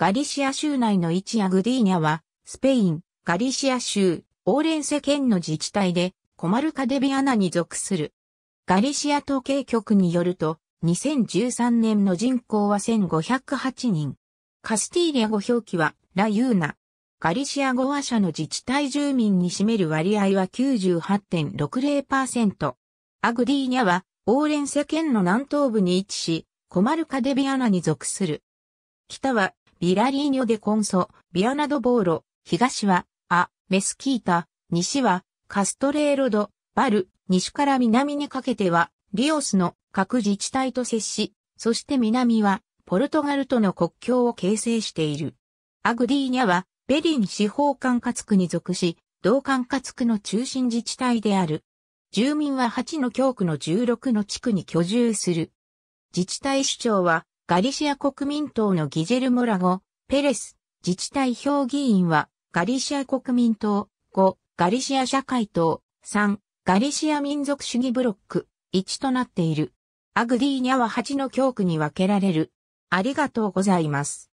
ガリシア州内の一アグディーニャは、スペイン、ガリシア州、オーレンセ県の自治体で、コマルカデビアナに属する。ガリシア統計局によると、2013年の人口は1508人。カスティーリア語表記は、ラユーナ。ガリシア語話者の自治体住民に占める割合は98.60%。アグディーニャは、オーレンセ県の南東部に位置し、コマルカデビアナに属する。北はビラリーニョでコンソ、ビアナドボーロ、東は、ア、メスキータ、西は、カストレーロド、バル、西から南にかけては、リオスの各自治体と接し、そして南は、ポルトガルとの国境を形成している。アグディーニャは、ベリン司法管轄区に属し、同管轄区の中心自治体である。住民は8の教区の16の地区に居住する。自治体首長は、ガリシア国民党のギジェルモラゴ、ペレス、自治体評議員は、ガリシア国民党、5、ガリシア社会党、3、ガリシア民族主義ブロック、1となっている。アグディーニャは8の教区に分けられる。ありがとうございます。